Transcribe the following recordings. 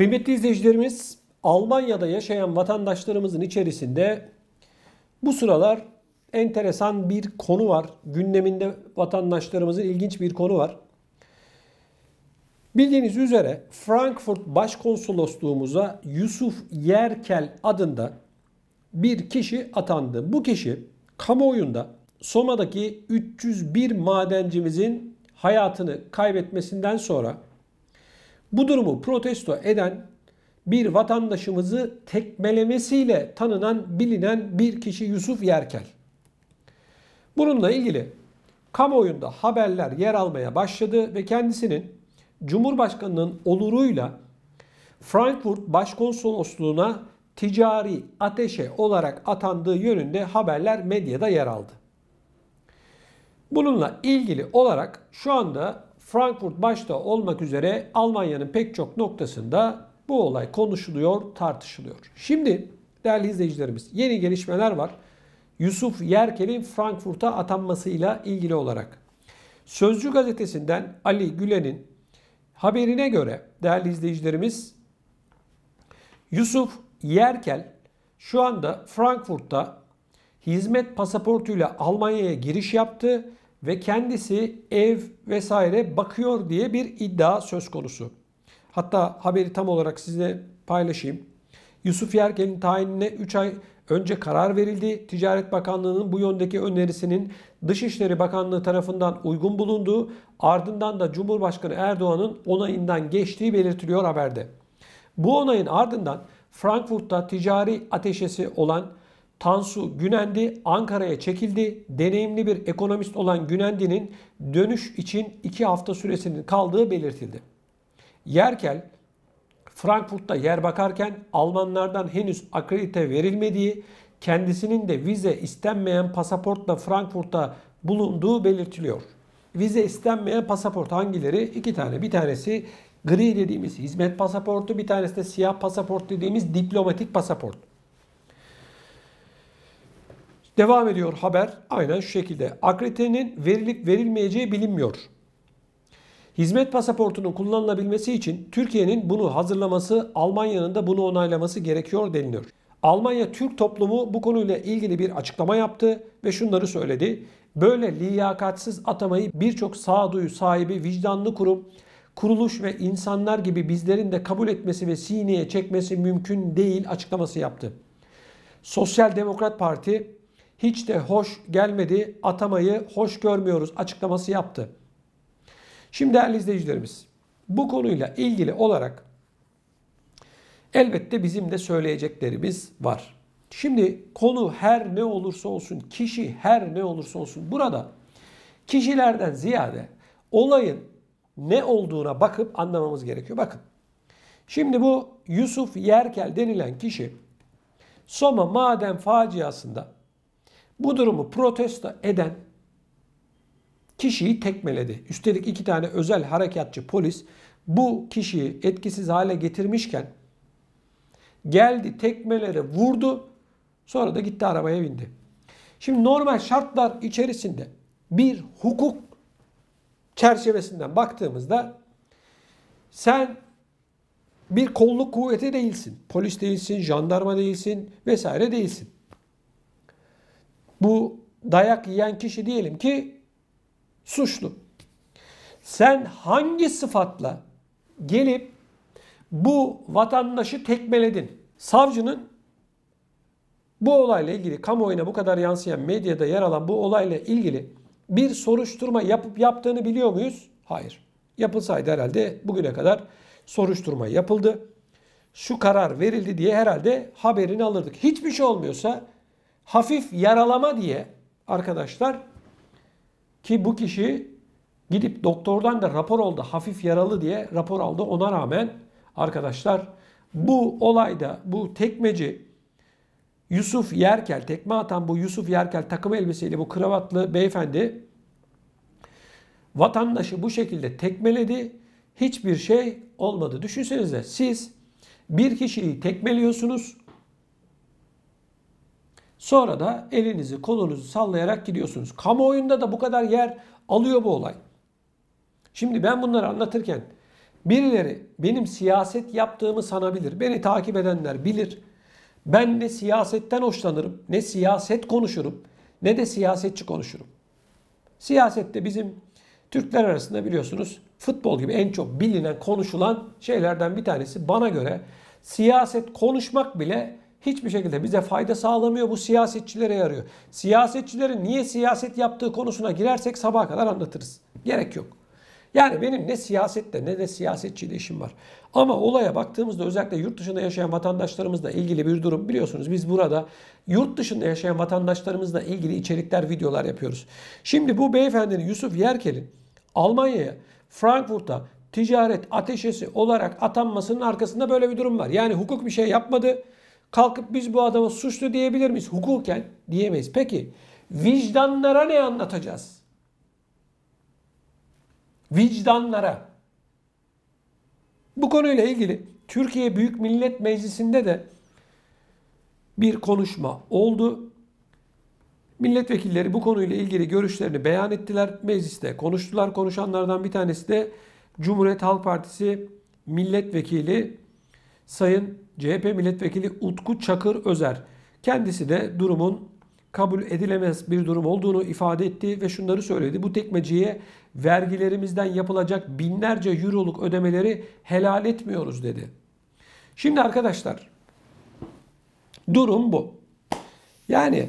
Kıymetli izleyicilerimiz, Almanya'da yaşayan vatandaşlarımızın içerisinde bu sıralar enteresan bir konu var. Gündeminde vatandaşlarımızın ilginç bir konu var. Bildiğiniz üzere Frankfurt Başkonsolosluğumuza Yusuf Yerkel adında bir kişi atandı. Bu kişi kamuoyunda Soma'daki 301 madencimizin hayatını kaybetmesinden sonra bu durumu protesto eden bir vatandaşımızı tekmelemesiyle tanınan bilinen bir kişi Yusuf Yerkel. Bununla ilgili kamuoyunda haberler yer almaya başladı ve kendisinin Cumhurbaşkanının oluruyla Frankfurt Başkonsolosluğuna ticari ateşe olarak atandığı yönünde haberler medyada yer aldı. Bununla ilgili olarak şu anda Frankfurt başta olmak üzere Almanya'nın pek çok noktasında bu olay konuşuluyor, tartışılıyor. Şimdi değerli izleyicilerimiz yeni gelişmeler var. Yusuf Yerkel'in Frankfurt'a atanmasıyla ilgili olarak. Sözcü gazetesinden Ali Gülen'in haberine göre değerli izleyicilerimiz Yusuf Yerkel şu anda Frankfurt'ta hizmet pasaportuyla Almanya'ya giriş yaptı ve kendisi ev vesaire bakıyor diye bir iddia söz konusu. Hatta haberi tam olarak size paylaşayım. Yusuf Yerken'in tayinine 3 ay önce karar verildi. Ticaret Bakanlığı'nın bu yöndeki önerisinin Dışişleri Bakanlığı tarafından uygun bulunduğu ardından da Cumhurbaşkanı Erdoğan'ın onayından geçtiği belirtiliyor haberde. Bu onayın ardından Frankfurt'ta ticari ateşesi olan Tansu Günendi Ankara'ya çekildi. Deneyimli bir ekonomist olan Günendi'nin dönüş için 2 hafta süresinin kaldığı belirtildi. Yerkel Frankfurt'ta yer bakarken Almanlardan henüz akredite verilmediği, kendisinin de vize istenmeyen pasaportla Frankfurt'ta bulunduğu belirtiliyor. Vize istenmeyen pasaport hangileri? İki tane. Bir tanesi gri dediğimiz hizmet pasaportu, bir tanesi de siyah pasaport dediğimiz diplomatik pasaport. Devam ediyor haber aynen şu şekilde. Akreditenin verilip verilmeyeceği bilinmiyor. Hizmet pasaportunun kullanılabilmesi için Türkiye'nin bunu hazırlaması, Almanya'nın da bunu onaylaması gerekiyor deniliyor. Almanya Türk toplumu bu konuyla ilgili bir açıklama yaptı ve şunları söyledi. Böyle liyakatsız atamayı birçok sağduyu sahibi vicdanlı kurum, kuruluş ve insanlar gibi bizlerin de kabul etmesi ve sineye çekmesi mümkün değil açıklaması yaptı. Sosyal Demokrat Parti hiç de hoş gelmedi, atamayı hoş görmüyoruz açıklaması yaptı. Şimdi değerli izleyicilerimiz bu konuyla ilgili olarak elbette bizim de söyleyeceklerimiz var. Şimdi konu her ne olursa olsun, kişi her ne olursa olsun burada kişilerden ziyade olayın ne olduğuna bakıp anlamamız gerekiyor. Bakın. Şimdi bu Yusuf Yerkel denilen kişi Soma maden faciasında bu durumu protesto eden kişiyi tekmeledi. Üstelik iki tane özel harekatçı polis bu kişiyi etkisiz hale getirmişken geldi tekmeleri vurdu sonra da gitti arabaya bindi. Şimdi normal şartlar içerisinde bir hukuk çerçevesinden baktığımızda sen bir kolluk kuvveti değilsin. Polis değilsin, jandarma değilsin vesaire değilsin. Bu dayak yiyen kişi diyelim ki suçlu. Sen hangi sıfatla gelip bu vatandaşı tekmeledin? Savcının bu olayla ilgili kamuoyuna bu kadar yansıyan medyada yer alan bu olayla ilgili bir soruşturma yapıp yaptığını biliyor muyuz? Hayır. Yapılsaydı herhalde bugüne kadar soruşturma yapıldı. Şu karar verildi diye herhalde haberini alırdık. Hiçbir şey olmuyorsa hafif yaralama diye arkadaşlar ki bu kişi gidip doktordan da rapor oldu hafif yaralı diye rapor aldı. Ona rağmen arkadaşlar bu olayda bu tekmeci Yusuf Yerkel tekme atan bu Yusuf Yerkel takım elbiseyle bu kravatlı beyefendi vatandaşı bu şekilde tekmeledi. Hiçbir şey olmadı. Düşünsenize siz bir kişiyi tekmeliyorsunuz. Sonra da elinizi kolunuzu sallayarak gidiyorsunuz. Kamuoyunda da bu kadar yer alıyor bu olay. Şimdi ben bunları anlatırken birileri benim siyaset yaptığımı sanabilir. Beni takip edenler bilir. Ben ne siyasetten hoşlanırım, ne siyaset konuşurum, ne de siyasetçi konuşurum. Siyasette bizim Türkler arasında biliyorsunuz futbol gibi en çok bilinen, konuşulan şeylerden bir tanesi bana göre siyaset konuşmak bile hiçbir şekilde bize fayda sağlamıyor. Bu siyasetçilere yarıyor. Siyasetçilerin niye siyaset yaptığı konusuna girersek sabaha kadar anlatırız. Gerek yok. Yani benim ne siyasette ne de siyasetçiyle işim var. Ama olaya baktığımızda özellikle yurt dışında yaşayan vatandaşlarımızla ilgili bir durum biliyorsunuz. Biz burada yurt dışında yaşayan vatandaşlarımızla ilgili içerikler, videolar yapıyoruz. Şimdi bu beyefendinin Yusuf Yerkel'in Almanya'ya, Frankfurt'a ticaret ateşesi olarak atanmasının arkasında böyle bir durum var. Yani hukuk bir şey yapmadı. Kalkıp biz bu adama suçlu diyebilir miyiz? Hukuken diyemeyiz. Peki vicdanlara ne anlatacağız? Vicdanlara. Bu konuyla ilgili Türkiye Büyük Millet Meclisi'nde de bir konuşma oldu. Milletvekilleri bu konuyla ilgili görüşlerini beyan ettiler. Mecliste konuştular. Konuşanlardan bir tanesi de Cumhuriyet Halk Partisi milletvekili Sayın CHP Milletvekili Utku Çakır Özer. Kendisi de durumun kabul edilemez bir durum olduğunu ifade etti ve şunları söyledi. Bu tekmeciye vergilerimizden yapılacak binlerce euroluk ödemeleri helal etmiyoruz dedi. Şimdi arkadaşlar durum bu. Yani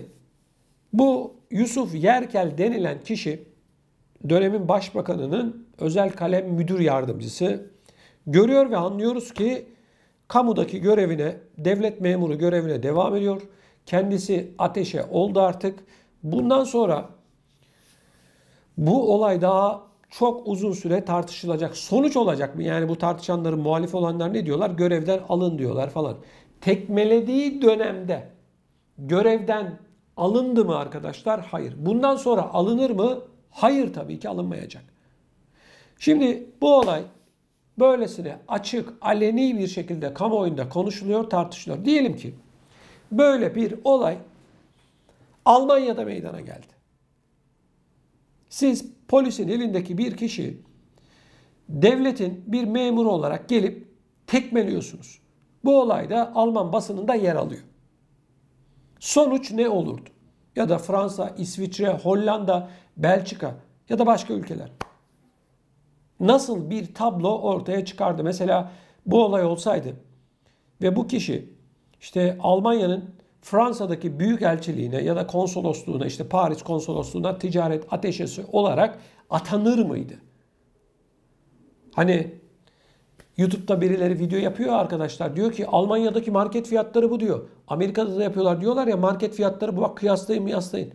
bu Yusuf Yerkel denilen kişi dönemin başbakanının özel kalem müdür yardımcısı görüyor ve anlıyoruz ki Kamudaki görevine, devlet memuru görevine devam ediyor. Kendisi ateşe oldu artık. Bundan sonra bu olay daha çok uzun süre tartışılacak. Sonuç olacak mı? Yani bu tartışanların muhalif olanlar ne diyorlar? Görevden alın diyorlar falan. Tekmelediği dönemde görevden alındı mı arkadaşlar? Hayır. Bundan sonra alınır mı? Hayır tabii ki alınmayacak. Şimdi bu olay böylesine açık, aleni bir şekilde kamuoyunda konuşuluyor, tartışılıyor. Diyelim ki böyle bir olay Almanya'da meydana geldi. Siz polisin elindeki bir kişi devletin bir memuru olarak gelip tekmeliyorsunuz. Bu olay da Alman basınında yer alıyor. Sonuç ne olurdu? Ya da Fransa, İsviçre, Hollanda, Belçika ya da başka ülkeler nasıl bir tablo ortaya çıkardı? Mesela bu olay olsaydı ve bu kişi işte Almanya'nın Fransa'daki büyük elçiliğine ya da konsolosluğuna işte Paris konsolosluğuna ticaret ateşesi olarak atanır mıydı? Hani YouTube'da birileri video yapıyor arkadaşlar. Diyor ki Almanya'daki market fiyatları bu diyor. Amerika'da da yapıyorlar diyorlar ya market fiyatları bu bak kıyaslayın kıyaslayın.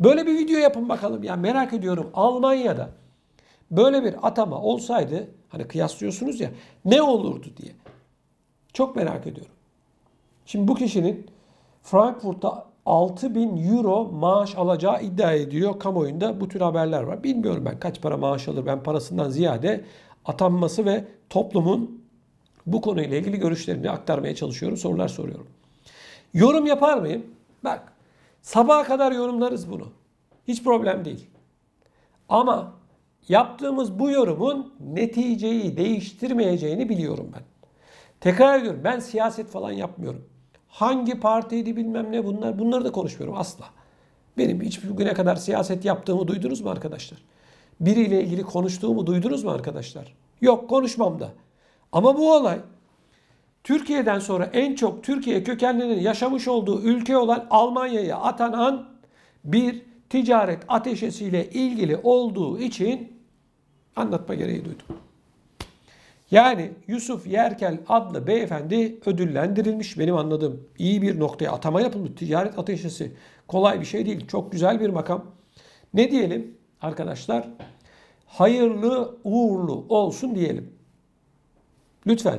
Böyle bir video yapın bakalım ya merak ediyorum Almanya'da Böyle bir atama olsaydı hani kıyaslıyorsunuz ya ne olurdu diye. Çok merak ediyorum. Şimdi bu kişinin Frankfurt'ta 6000 euro maaş alacağı iddia ediyor Kamuoyunda bu tür haberler var. Bilmiyorum ben kaç para maaş alır. Ben parasından ziyade atanması ve toplumun bu konuyla ilgili görüşlerini aktarmaya çalışıyorum. Sorular soruyorum. Yorum yapar mıyım? Bak sabaha kadar yorumlarız bunu. Hiç problem değil. Ama yaptığımız bu yorumun neticeyi değiştirmeyeceğini biliyorum ben. Tekrar ediyorum ben siyaset falan yapmıyorum. Hangi partiydi bilmem ne bunlar bunları da konuşmuyorum asla. Benim hiç bugüne kadar siyaset yaptığımı duydunuz mu arkadaşlar? Biriyle ilgili konuştuğumu duydunuz mu arkadaşlar? Yok konuşmam da. Ama bu olay Türkiye'den sonra en çok Türkiye kökenlinin yaşamış olduğu ülke olan Almanya'ya atanan bir ticaret ateşesiyle ilgili olduğu için anlatma gereği duydum. Yani Yusuf Yerkel adlı beyefendi ödüllendirilmiş benim anladığım. iyi bir noktaya atama yapılmış. Ticaret ateşesi kolay bir şey değil. Çok güzel bir makam. Ne diyelim arkadaşlar? Hayırlı uğurlu olsun diyelim. Lütfen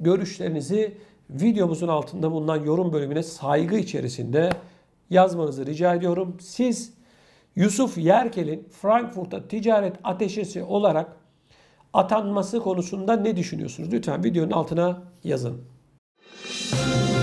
görüşlerinizi videomuzun altında bulunan yorum bölümüne saygı içerisinde yazmanızı rica ediyorum. Siz Yusuf Yerkel'in Frankfurt'ta ticaret ateşesi olarak atanması konusunda ne düşünüyorsunuz? Lütfen videonun altına yazın. Müzik